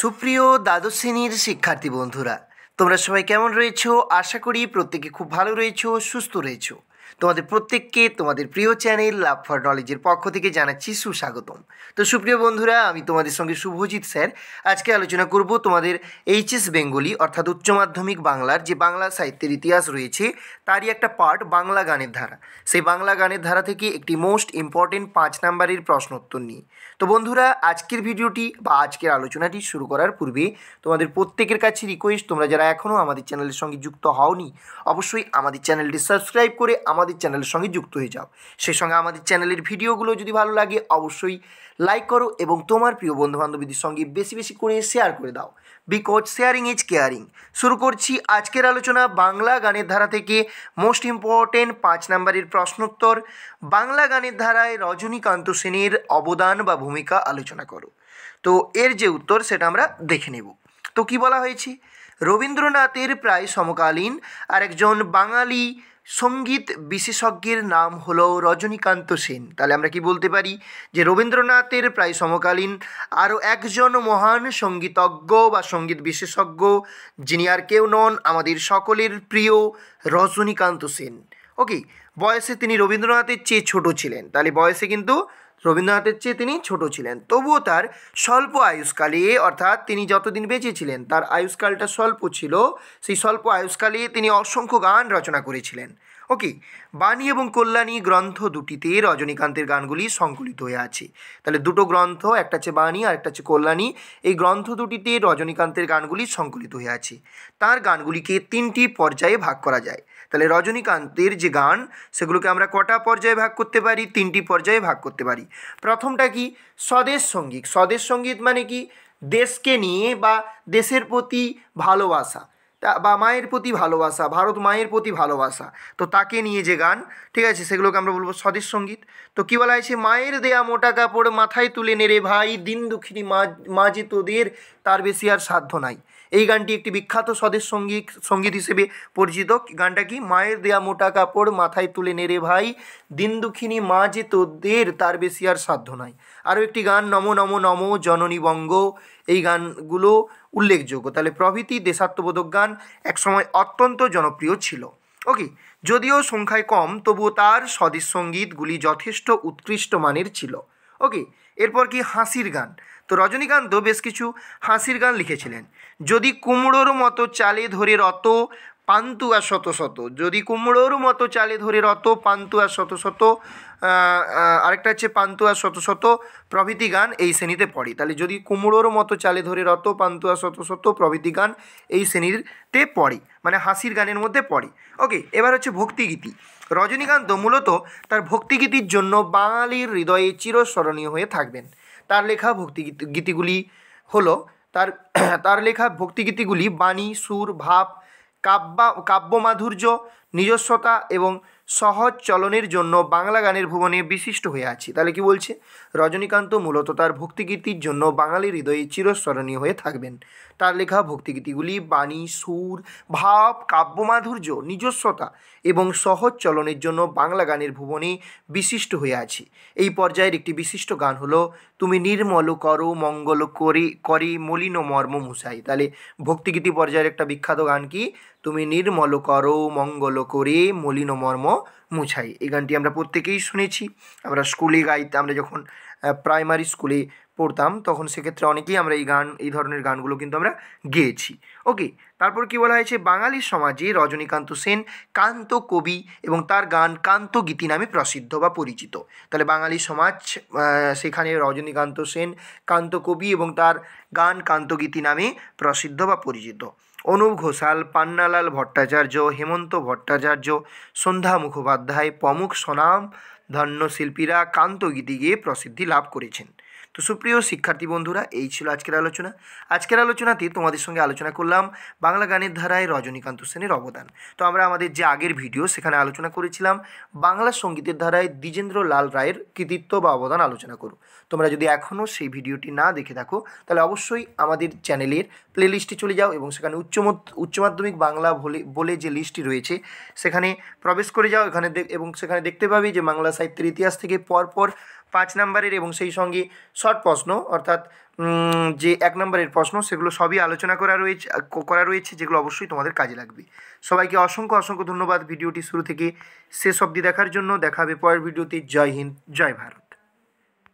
সুপ্রিয় দ্বাদশ শ্রেণীর শিক্ষার্থী বন্ধুরা তোমরা সবাই কেমন রয়েছো আশা করি প্রত্যেকে খুব ভালো রয়েছো সুস্থ রয়েছো তোমাদের প্রত্যেককে তোমাদের প্রিয় চ্যানেল লাভ ফর নলেজের পক্ষ থেকে জানাচ্ছি সুস্বাগতম তো সুপ্রিয় বন্ধুরা আমি তোমাদের সঙ্গে শুভজিৎ স্যার আজকে আলোচনা করব তোমাদের এইচএস বেঙ্গলি অর্থাৎ উচ্চ মাধ্যমিক বাংলার যে বাংলা সাহিত্যের ইতিহাস রয়েছে তারই একটা পার্ট বাংলা গানের ধারা সেই বাংলা গানের ধারা থেকে একটি মোস্ট ইম্পর্টেন্ট পাঁচ নাম্বারের প্রশ্নোত্তর নিয়ে তো বন্ধুরা আজকের ভিডিওটি বা আজকের আলোচনাটি শুরু করার পূর্বে তোমাদের প্রত্যেকের কাছে রিকোয়েস্ট তোমরা যারা এখনও আমাদের চ্যানেলের সঙ্গে যুক্ত হওনি অবশ্যই আমাদের চ্যানেলটি সাবস্ক্রাইব করে আমার আমাদের চ্যানেলের সঙ্গে যুক্ত হয়ে যাও সেই সঙ্গে আমাদের চ্যানেলের ভিডিওগুলো যদি ভালো লাগে অবশ্যই লাইক করো এবং তোমার প্রিয় বন্ধুবান্ধবীদের সঙ্গে বেশি বেশি করে শেয়ার করে দাও বিকজ শেয়ারিং ইজ কেয়ারিং শুরু করছি আজকের আলোচনা বাংলা গানের ধারা থেকে মোস্ট ইম্পর্টেন্ট পাঁচ নম্বরের প্রশ্নোত্তর বাংলা গানের ধারায় রজনীকান্ত সেনের অবদান বা ভূমিকা আলোচনা করো তো এর যে উত্তর সেটা আমরা দেখে নেব তো কি বলা হয়েছে রবীন্দ্রনাথের প্রায় সমকালীন আর একজন বাঙালি সঙ্গীত বিশেষজ্ঞের নাম হলো রজনীকান্ত সেন তাহলে আমরা কি বলতে পারি যে রবীন্দ্রনাথের প্রায় সমকালীন আরও একজন মহান সঙ্গীতজ্ঞ বা সঙ্গীত বিশেষজ্ঞ যিনি আর কেউ নন আমাদের সকলের প্রিয় রজনীকান্ত সেন ওকে বয়সে তিনি রবীন্দ্রনাথের চেয়ে ছোট ছিলেন তাহলে বয়সে কিন্তু রবীন্দ্রনাথের চেয়ে তিনি ছোট ছিলেন তবুও তার স্বল্প আয়ুষ্কালে অর্থাৎ তিনি যতদিন বেঁচেছিলেন তার আয়ুষ্কালটা স্বল্প ছিল সেই স্বল্প আয়ুষ্কালে তিনি অসংখ্য গান রচনা করেছিলেন ওকে বাণী এবং কল্যাণী গ্রন্থ দুটিতে রজনীকান্তের গানগুলি সংকলিত হয়ে আছে তাহলে দুটো গ্রন্থ একটা হচ্ছে বাণী আর একটা হচ্ছে কল্যাণী এই গ্রন্থ দুটিতে রজনীকান্তের গানগুলি সংকলিত হয়ে আছে তার গানগুলিকে তিনটি পর্যায়ে ভাগ করা যায় তাহলে রজনীকান্তের যে গান সেগুলোকে আমরা কটা পর্যায়ে ভাগ করতে পারি তিনটি পর্যায়ে ভাগ করতে পারি প্রথমটা কি স্বদেশ সঙ্গীত স্বদেশ সঙ্গীত মানে কি দেশকে নিয়ে বা দেশের প্রতি ভালোবাসা বা মায়ের প্রতি ভালোবাসা ভারত মায়ের প্রতি ভালোবাসা তো তাকে নিয়ে যে গান ঠিক আছে সেগুলোকে আমরা বলবো স্বদেশ সঙ্গীত তো কী বলা হয়েছে মায়ের দেয়া মোটা কাপড় মাথায় তুলে নেড়ে ভাই দিন দুঃখিনী মা মা যে তোদের তার বেশি আর সাধ্য নাই এই গানটি একটি বিখ্যাত স্বদেশ সঙ্গীত সঙ্গীত হিসেবে পরিচিত গানটা কি মায়ের দেয়া মোটা কাপড় মাথায় তুলে নেড়ে ভাই দিন দুঃখিনী মা যে তোদের তার বেশি আর সাধ্য নাই আরও একটি গান নমো নমো নমো জননী বঙ্গ এই গানগুলো উল্লেখযোগ্য তাহলে প্রভৃতি দেশাত্মবোধক গান একসময় অত্যন্ত জনপ্রিয় ছিল ওকে যদিও সংখ্যায় কম তবুও তার স্বদেশ সঙ্গীতগুলি যথেষ্ট উৎকৃষ্ট মানের ছিল ওকে এরপর কি হাসির গান তো রজনীকান্ত বেশ কিছু হাসির গান লিখেছিলেন যদি কুমড়োর মতো চালে ধরে রত পান্তুয়া শত শত যদি কুমড়োর মতো চালে ধরে রত পান্তুয়া শত শত আরেকটা হচ্ছে পান্তুয়া শত শত প্রভৃতি গান এই শ্রেণীতে পড়ে তাহলে যদি কুমড়োর মতো চালে ধরে রত পান্তুয়া শত শত প্রভৃতি গান এই শ্রেণীতে পড়ে মানে হাসির গানের মধ্যে পড়ে ওকে এবার হচ্ছে ভক্তিগীতি রজনীকান্ত মূলত তার ভক্তিগীতির জন্য বাঙালির হৃদয়ে চিরস্মরণীয় হয়ে থাকবেন তার লেখা ভক্তিগীতি গীতিগুলি হলো তার তার লেখা ভক্তিগীতিগুলি বাণী সুর ভাব কাব্যা কাব্যমাধুর্য নিজস্বতা এবং সহজ চলনের জন্য বাংলা গানের ভুবনে বিশিষ্ট হয়ে আছে তাহলে কি বলছে রজনীকান্ত মূলত তার ভক্তিগীতির জন্য বাঙালির হৃদয়ে চিরস্মরণীয় হয়ে থাকবেন তার লেখা ভক্তিগীতিগুলি বাণী সুর ভাব কাব্যমাধুর্য নিজস্বতা এবং সহজ চলনের জন্য বাংলা গানের ভুবনে বিশিষ্ট হয়ে আছে এই পর্যায়ের একটি বিশিষ্ট গান হলো তুমি নির্মল করো মঙ্গল করে করে মলিন মর্ম মুসাই তাহলে ভক্তিগীতি পর্যায়ের একটা বিখ্যাত গান কি তুমি নির্মল করো মঙ্গল করে মলিন মর্ম মুছাই এই গানটি আমরা প্রত্যেকেই শুনেছি আমরা স্কুলে গাইতে আমরা যখন প্রাইমারি স্কুলে পড়তাম তখন সেক্ষেত্রে অনেকেই আমরা এই গান এই ধরনের গানগুলো কিন্তু আমরা গেয়েছি ওকে তারপর কি বলা হয়েছে বাঙালি সমাজে রজনীকান্ত সেন কান্ত কবি এবং তার গান কান্ত গীতি নামে প্রসিদ্ধ বা পরিচিত তাহলে বাঙালি সমাজ সেখানে রজনীকান্ত সেন কান্ত কবি এবং তার গান কান্তগীতি নামে প্রসিদ্ধ বা পরিচিত অনুপ ঘোষাল পান্নালাল ভট্টাচার্য হেমন্ত ভট্টাচার্য সন্ধ্যা মুখোপাধ্যায় প্রমুখ ধন্য শিল্পীরা গীতি গিয়ে প্রসিদ্ধি লাভ করেছেন তো সুপ্রিয় শিক্ষার্থী বন্ধুরা এই ছিল আজকের আলোচনা আজকের আলোচনাতে তোমাদের সঙ্গে আলোচনা করলাম বাংলা গানের ধারায় রজনীকান্ত সেনের অবদান তো আমরা আমাদের যে আগের ভিডিও সেখানে আলোচনা করেছিলাম বাংলা সঙ্গীতের ধারায় দ্বিজেন্দ্র লাল রায়ের কৃতিত্ব বা অবদান আলোচনা করো তোমরা যদি এখনও সেই ভিডিওটি না দেখে থাকো তাহলে অবশ্যই আমাদের চ্যানেলের প্লেলিস্টে চলে যাও এবং সেখানে উচ্চ উচ্চ মাধ্যমিক বাংলা বলে যে লিস্টটি রয়েছে সেখানে প্রবেশ করে যাও এখানে এবং সেখানে দেখতে পাবে যে বাংলা সাহিত্যের ইতিহাস থেকে পরপর পাঁচ নাম্বারের এবং সেই সঙ্গে সব শর্ট প্রশ্ন অর্থাৎ যে এক নম্বরের প্রশ্ন সেগুলো সবই আলোচনা করা রয়েছে করা রয়েছে যেগুলো অবশ্যই তোমাদের কাজে লাগবে সবাইকে অসংখ্য অসংখ্য ধন্যবাদ ভিডিওটি শুরু থেকে শেষ অবধি দেখার জন্য দেখাবে পরের ভিডিওতে জয় হিন্দ জয় ভারত